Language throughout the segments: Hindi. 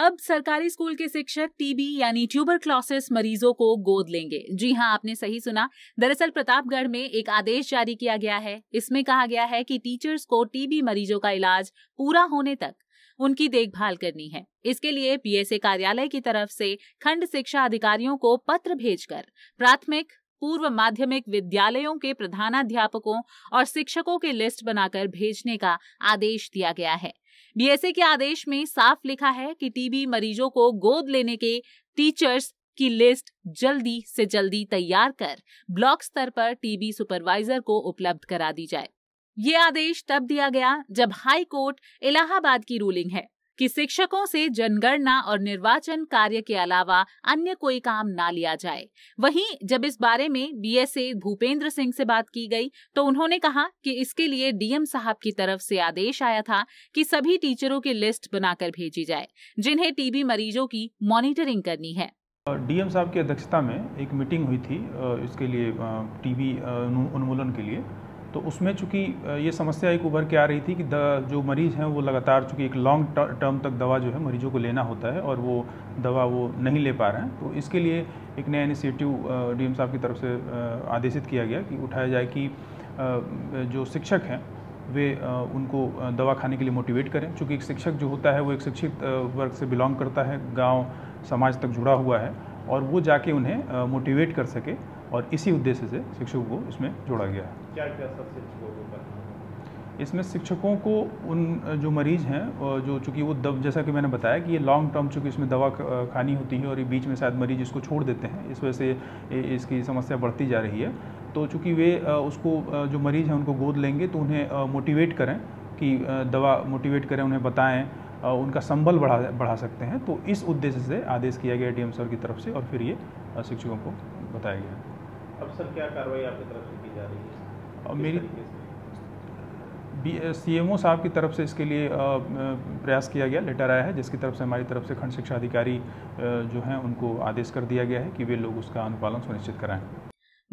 अब सरकारी स्कूल के शिक्षक टीबी यानी ट्यूबर क्लॉसिस मरीजों को गोद लेंगे जी हाँ आपने सही सुना दरअसल प्रतापगढ़ में एक आदेश जारी किया गया है इसमें कहा गया है कि टीचर्स को टीबी मरीजों का इलाज पूरा होने तक उनकी देखभाल करनी है इसके लिए पीएसए कार्यालय की तरफ से खंड शिक्षा अधिकारियों को पत्र भेजकर प्राथमिक पूर्व माध्यमिक विद्यालयों के प्रधानाध्यापकों और शिक्षकों के लिस्ट बनाकर भेजने का आदेश दिया गया है बीएसए के आदेश में साफ लिखा है कि टीबी मरीजों को गोद लेने के टीचर्स की लिस्ट जल्दी से जल्दी तैयार कर ब्लॉक स्तर पर टीबी सुपरवाइजर को उपलब्ध करा दी जाए ये आदेश तब दिया गया जब हाई कोर्ट इलाहाबाद की रूलिंग है कि शिक्षकों से जनगणना और निर्वाचन कार्य के अलावा अन्य कोई काम ना लिया जाए वहीं जब इस बारे में बीएसए भूपेंद्र सिंह से बात की गई तो उन्होंने कहा कि इसके लिए डीएम साहब की तरफ से आदेश आया था कि सभी टीचरों की लिस्ट बनाकर भेजी जाए जिन्हें टीबी मरीजों की मॉनिटरिंग करनी है डीएम साहब की अध्यक्षता में एक मीटिंग हुई थी इसके लिए टीबी उन्मूलन के लिए तो उसमें चूँकि ये समस्या एक उभर के आ रही थी कि जो मरीज़ हैं वो लगातार चूंकि एक लॉन्ग टर्म तक दवा जो है मरीजों को लेना होता है और वो दवा वो नहीं ले पा रहे हैं तो इसके लिए एक नया इनिशिएटिव डीएम साहब की तरफ से आदेशित किया गया कि उठाया जाए कि जो शिक्षक हैं वे उनको दवा खाने के लिए मोटिवेट करें चूँकि एक शिक्षक जो होता है वो एक शिक्षित वर्ग से बिलोंग करता है गाँव समाज तक जुड़ा हुआ है और वो जाके उन्हें मोटिवेट कर सके और इसी उद्देश्य से शिक्षकों को इसमें जोड़ा गया है क्या क्या सबसे शिक्षकों इसमें शिक्षकों को उन जो मरीज हैं जो चूँकि वो दब जैसा कि मैंने बताया कि ये लॉन्ग टर्म चूँकि इसमें दवा खानी होती है और ये बीच में शायद मरीज इसको छोड़ देते हैं इस वजह से इसकी समस्या बढ़ती जा रही है तो चूँकि वे उसको जो मरीज़ हैं उनको गोद लेंगे तो उन्हें मोटिवेट करें कि दवा मोटिवेट करें उन्हें बताएँ उनका संबल बढ़ा बढ़ा सकते हैं तो इस उद्देश्य से आदेश किया गया डीएम सर की तरफ से और फिर ये शिक्षकों को बताया गया अब सर क्या कार्रवाई आपकी तरफ से की जा रही है और मेरी सी एम ओ साहब की तरफ से इसके लिए प्रयास किया गया लेटर आया है जिसकी तरफ से हमारी तरफ से खंड शिक्षा अधिकारी जो हैं उनको आदेश कर दिया गया है कि वे लोग उसका अनुपालन सुनिश्चित कराएं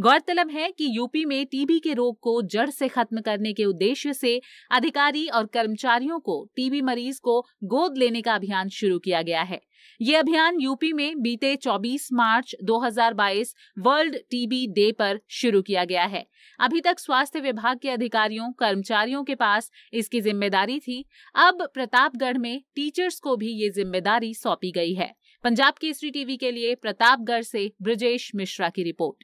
गौरतलब है कि यूपी में टीबी के रोग को जड़ से खत्म करने के उद्देश्य से अधिकारी और कर्मचारियों को टीबी मरीज को गोद लेने का अभियान शुरू किया गया है ये अभियान यूपी में बीते 24 मार्च 2022 वर्ल्ड टीबी डे पर शुरू किया गया है अभी तक स्वास्थ्य विभाग के अधिकारियों कर्मचारियों के पास इसकी जिम्मेदारी थी अब प्रतापगढ़ में टीचर्स को भी ये जिम्मेदारी सौंपी गई है पंजाब केसरी टीवी के लिए प्रतापगढ़ से ब्रजेश मिश्रा की रिपोर्ट